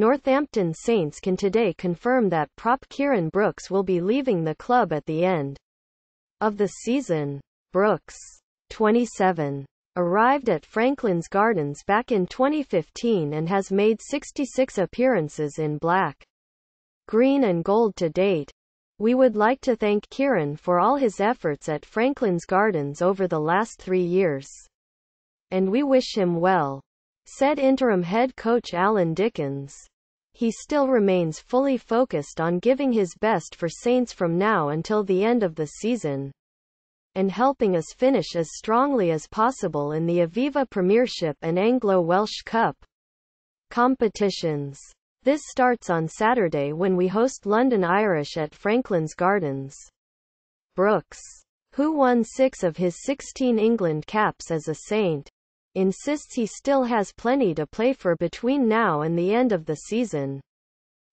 Northampton Saints can today confirm that prop Kieran Brooks will be leaving the club at the end of the season. Brooks, 27, arrived at Franklin's Gardens back in 2015 and has made 66 appearances in black, green and gold to date. We would like to thank Kieran for all his efforts at Franklin's Gardens over the last three years. And we wish him well said interim head coach Alan Dickens. He still remains fully focused on giving his best for Saints from now until the end of the season and helping us finish as strongly as possible in the Aviva Premiership and Anglo-Welsh Cup competitions. This starts on Saturday when we host London Irish at Franklin's Gardens. Brooks, who won six of his 16 England caps as a Saint, insists he still has plenty to play for between now and the end of the season.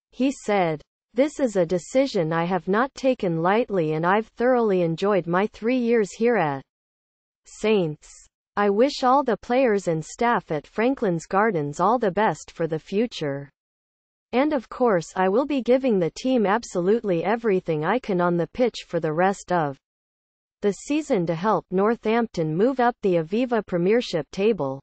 He said, This is a decision I have not taken lightly and I've thoroughly enjoyed my three years here at Saints. I wish all the players and staff at Franklin's Gardens all the best for the future. And of course I will be giving the team absolutely everything I can on the pitch for the rest of the season to help Northampton move up the Aviva Premiership table.